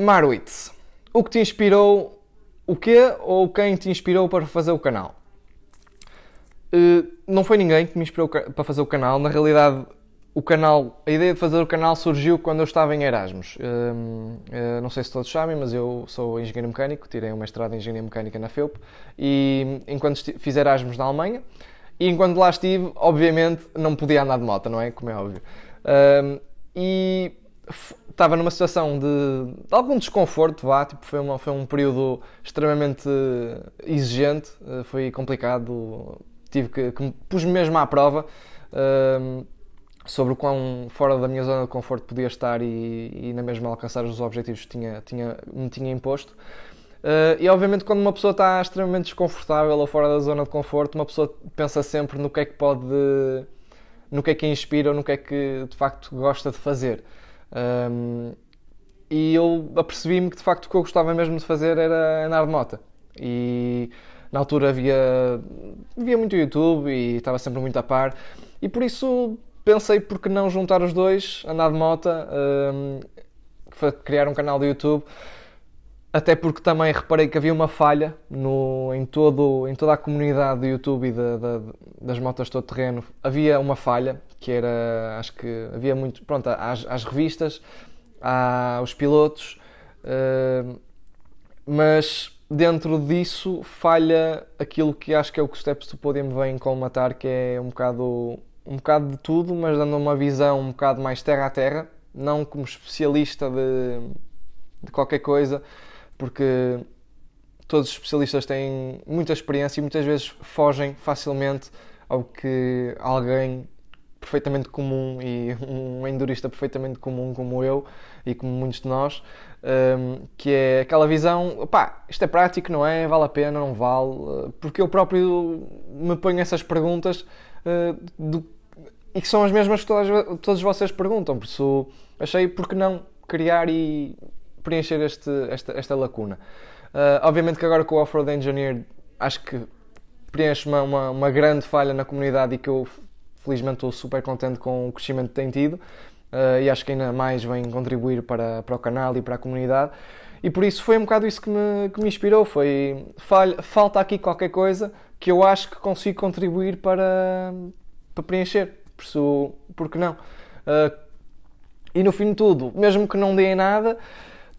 Marwitz, o que te inspirou, o quê ou quem te inspirou para fazer o canal? Uh, não foi ninguém que me inspirou para fazer o canal. Na realidade, o canal, a ideia de fazer o canal surgiu quando eu estava em Erasmus. Uh, uh, não sei se todos sabem, mas eu sou engenheiro mecânico, tirei uma mestrado em engenharia mecânica na FEUP e enquanto fiz Erasmus na Alemanha e enquanto lá estive, obviamente não podia andar de moto, não é? Como é óbvio. Ehm, e estava numa situação de, de algum desconforto, vá, tipo, foi, uma, foi um período extremamente exigente, eh, foi complicado, tive que, que pus-me mesmo à prova uh, sobre o quão fora da minha zona de conforto podia estar e, e na mesma alcançar os objetivos que tinha, tinha, me tinha imposto. Uh, e obviamente quando uma pessoa está extremamente desconfortável ou fora da zona de conforto, uma pessoa pensa sempre no que é que pode, no que é que inspira ou no que é que de facto gosta de fazer. Um, e eu apercebi-me que de facto o que eu gostava mesmo de fazer era andar de moto. E na altura havia, havia muito YouTube e estava sempre muito a par. E por isso pensei por que não juntar os dois, andar de moto, um, criar um canal do YouTube até porque também reparei que havia uma falha no, em, todo, em toda a comunidade do YouTube e de, de, das motas todo terreno. Havia uma falha que era, acho que havia muito, pronto, às, às revistas, aos pilotos, uh, mas dentro disso falha aquilo que acho que é o que o Steps do Podium vem colmatar, que é um bocado, um bocado de tudo, mas dando uma visão um bocado mais terra a terra, não como especialista de, de qualquer coisa porque todos os especialistas têm muita experiência e muitas vezes fogem facilmente ao que alguém perfeitamente comum e um endurista perfeitamente comum como eu e como muitos de nós, hum, que é aquela visão, pá, isto é prático, não é? Vale a pena, não vale? Porque eu próprio me ponho essas perguntas eh, do, e que são as mesmas que todas, todos vocês perguntam, por isso achei, porque não, criar e preencher este, esta, esta lacuna. Uh, obviamente que agora com o Off-Road Engineer acho que preenche uma, uma, uma, grande falha na comunidade e que eu felizmente estou super contente com o crescimento que tem tido uh, e acho que ainda mais vem contribuir para, para o canal e para a comunidade e por isso foi um bocado isso que me, que me inspirou foi falha, falta aqui qualquer coisa que eu acho que consigo contribuir para, para preencher por isso, porque não uh, e no fim de tudo, mesmo que não dê nada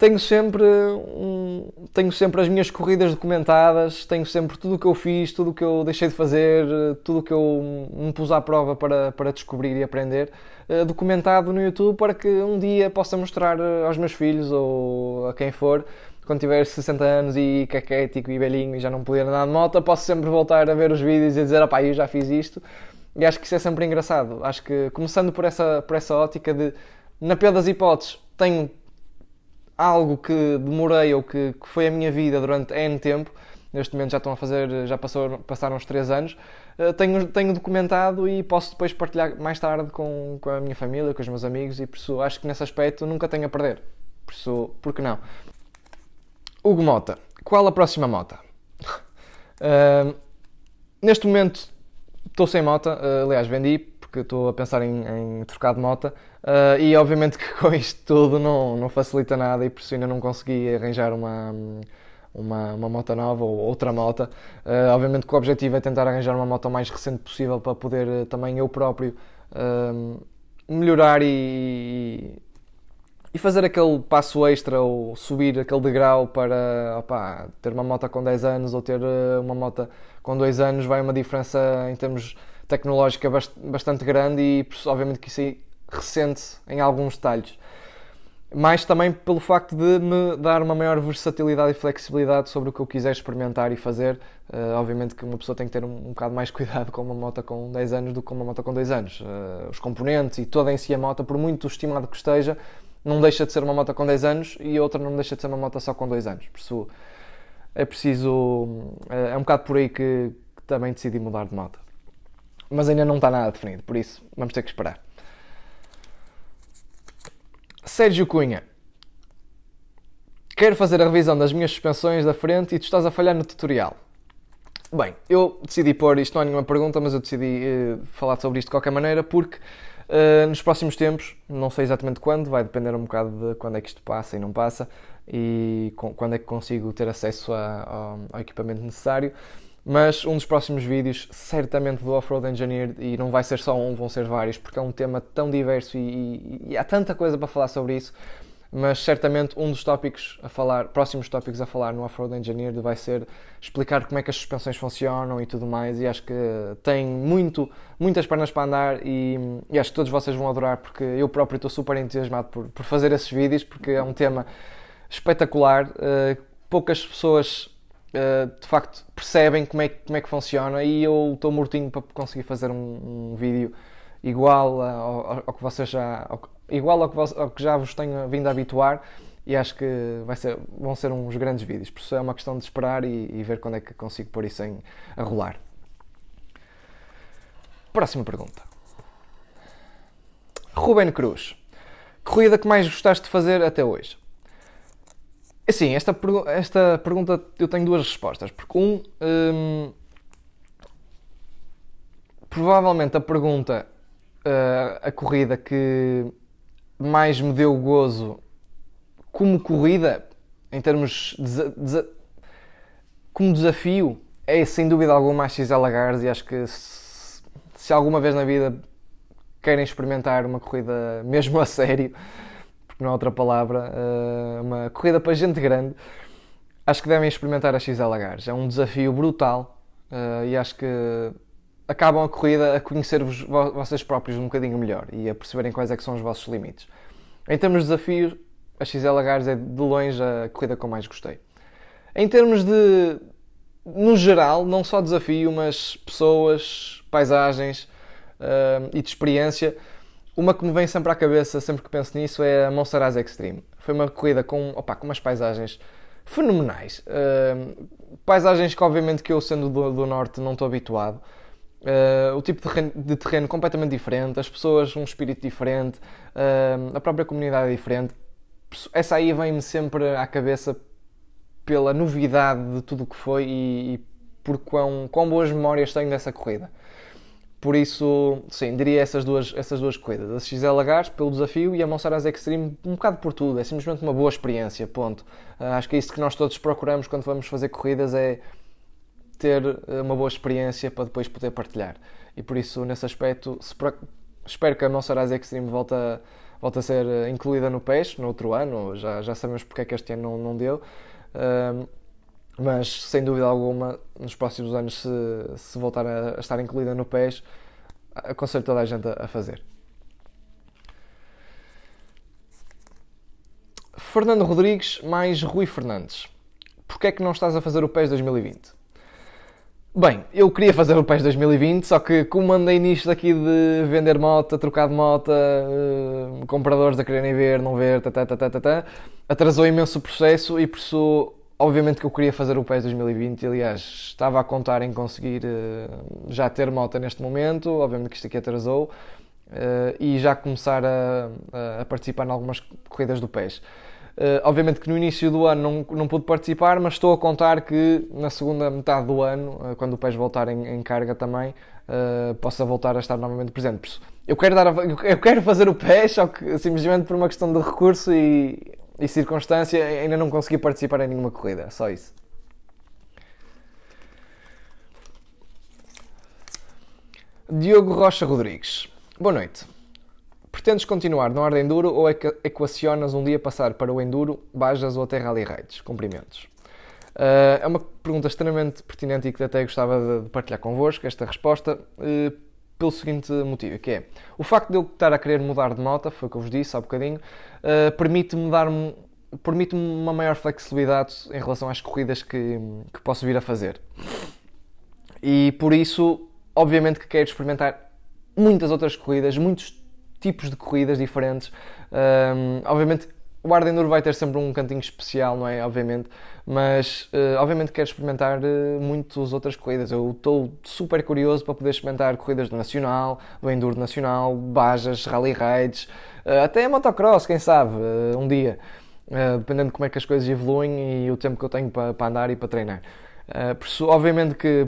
tenho sempre, um, tenho sempre as minhas corridas documentadas, tenho sempre tudo o que eu fiz, tudo o que eu deixei de fazer, tudo o que eu me pus à prova para, para descobrir e aprender, eh, documentado no YouTube para que um dia possa mostrar eh, aos meus filhos ou a quem for, quando tiver 60 anos e caquético é e belinho e já não puder andar de moto, posso sempre voltar a ver os vídeos e dizer, ah eu já fiz isto. E acho que isso é sempre engraçado. Acho que, começando por essa, por essa ótica de, na pior das hipóteses, tenho algo que demorei ou que, que foi a minha vida durante N tempo, neste momento já estão a fazer, já passou, passaram os 3 anos, eh, tenho, tenho documentado e posso depois partilhar mais tarde com, com a minha família, com os meus amigos e por isso acho que nesse aspecto nunca tenho a perder. Por isso, por que não? Hugo Mota, qual a próxima mota? Uh, neste momento estou sem mota, uh, aliás vendi porque estou a pensar em, em trocar de moto uh, eh, e obviamente que com isto tudo não, não facilita nada e por isso ainda não consegui arranjar uma, uma, uma moto nova ou outra moto. Uh, obviamente que o objetivo é tentar arranjar uma moto o mais recente possível para poder eh, também eu próprio uh, melhorar e, e fazer aquele passo extra ou subir aquele degrau para opa, ter uma moto com 10 anos ou ter uma moto com 2 anos vai uma diferença em termos tecnológica bastante grande e obviamente que isso aí é ressente em alguns detalhes. Mas também pelo facto de me dar uma maior versatilidade e flexibilidade sobre o que eu quiser experimentar e fazer. Uh, obviamente que uma pessoa tem que ter um, um bocado mais cuidado com uma moto com 10 anos do que com uma moto com 2 anos. Uh, os componentes e toda em si a moto, por muito estimado que esteja, não deixa de ser uma moto com 10 anos e outra não deixa de ser uma moto só com 2 anos. Por isso é preciso. Eh, é um bocado por aí que, que também decidi mudar de moto mas ainda não está nada definido, por isso vamos ter que esperar. Sérgio Cunha. Quero fazer a revisão das minhas suspensões da frente e tu estás a falhar no tutorial. Bem, eu decidi pôr isto, não é nenhuma pergunta, mas eu decidi uh, falar sobre isto de qualquer maneira porque uh, nos próximos tempos, não sei exatamente quando, vai depender um bocado de quando é que isto passa e não passa e com, quando é que consigo ter acesso a, ao equipamento necessário, mas um dos próximos vídeos certamente do Off-Road Engineer, e não vai ser só um, vão ser vários, porque é um tema tão diverso e, e, e há tanta coisa para falar sobre isso. Mas certamente um dos tópicos a falar, próximos tópicos a falar no Off-Road Engineer vai ser explicar como é que as suspensões funcionam e tudo mais. E acho que tem muito, muitas pernas para andar e, e acho que todos vocês vão adorar, porque eu próprio estou super entusiasmado por, por fazer esses vídeos, porque é um tema espetacular. Uh, poucas pessoas uh, de facto percebem como é, como é que funciona e eu estou mortinho para conseguir fazer um, um vídeo igual ao, ao, que vocês já ao, igual ao que, vos, ao que, já vos tenho vindo a habituar e acho que vai ser, vão ser uns grandes vídeos, por isso é uma questão de esperar e, e ver quando é que consigo pôr isso em, a rolar. Próxima pergunta. Ruben Cruz, corrida que mais gostaste de fazer até hoje? É assim, esta, esta pergunta eu tenho duas respostas. Porque, um, hum, provavelmente a pergunta, a, eh, a corrida que mais me deu gozo como corrida, em termos de, de, como desafio, é sem dúvida alguma a XL Lagares. e acho que se, se alguma vez na vida querem experimentar uma corrida mesmo a sério não há outra palavra, eh, uma corrida para gente grande, acho que devem experimentar a XLHs. É um desafio brutal eh, e acho que acabam a corrida a conhecer-vos vocês próprios um bocadinho melhor e a perceberem quais é que são os vossos limites. Em termos de desafios, a XLHs é de longe a corrida que eu mais gostei. Em termos de, no geral, não só desafio, mas pessoas, paisagens eh, e de experiência, uma que me vem sempre à cabeça, sempre que penso nisso, é a Monsaraz Extreme. Foi uma corrida com, opa, com umas paisagens fenomenais. Uh, paisagens que, obviamente, que eu, sendo do, do Norte, não estou habituado. Uh, o tipo de terreno, de terreno, completamente diferente, as pessoas, um espírito diferente, uh, a própria comunidade é diferente. Essa aí vem-me sempre à cabeça pela novidade de tudo o que foi e, e por quão, quão boas memórias tenho dessa corrida. Por isso, sim, diria essas duas, essas duas coisas. A XL Gars pelo desafio e a Monsaraz Extreme um bocado por tudo. É simplesmente uma boa experiência, ponto. Uh, acho que é isso que nós todos procuramos quando vamos fazer corridas é ter eh, uma boa experiência para depois poder partilhar. E por isso, nesse aspecto, pro... espero que a Monsaraz Extreme volte a, volte a ser eh, incluída no PES no outro ano. Já, já sabemos porque é que este ano não, não deu. Uh, mas sem dúvida alguma, nos próximos anos, se, se voltar a, a, estar incluída no PES, aconselho toda a gente a, a fazer. Fernando Rodrigues mais Rui Fernandes. Porquê é que não estás a fazer o PES 2020? Bem, eu queria fazer o PES 2020, só que como andei nisto aqui de vender moto, trocar de moto, eh, compradores a quererem ver, não ver, tá tá tá, tá, tá, tá, atrasou imenso o processo e por isso Obviamente que eu queria fazer o PES 2020, aliás, estava a contar em conseguir uh, já ter moto neste momento, obviamente que isto aqui atrasou, uh, e já começar a, a, participar em algumas corridas do PES. Uh, obviamente que no início do ano não, não pude participar, mas estou a contar que na segunda metade do ano, quando o PES voltar em, em carga também, possa voltar a estar novamente presente. Eu quero, dar a, eu quero fazer o PES, só que simplesmente por uma questão de recurso e e circunstância, ainda não consegui participar em nenhuma corrida, só isso. Diogo Rocha Rodrigues. Boa noite. Pretendes continuar no ar enduro ou equacionas um dia passar para o enduro, bajas ou até rally raids? Cumprimentos. Uh, é uma pergunta extremamente pertinente e que até gostava de partilhar convosco esta resposta. Uh, pelo seguinte motivo, que é o facto de eu estar a querer mudar de moto, foi o que eu vos disse há bocadinho, uh, permite-me dar permite-me uma maior flexibilidade em relação às corridas que, que posso vir a fazer. E por isso, obviamente que quero experimentar muitas outras corridas, muitos tipos de corridas diferentes. Um, eh, obviamente o Ardenur vai ter sempre um cantinho especial, não é? Obviamente, mas uh, obviamente quero experimentar uh, muitas outras corridas. Eu estou super curioso para poder experimentar corridas do Nacional, do Enduro Nacional, bajas, rally raids, uh, eh, até motocross, quem sabe, um dia, dependendo de como é que as coisas evoluem e o tempo que eu tenho para, para andar e para treinar. obviamente que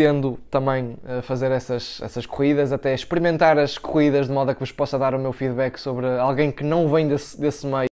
pretendo também fazer essas, essas corridas, até experimentar as corridas de modo a que vos possa dar o meu feedback sobre alguém que não vem desse, desse meio.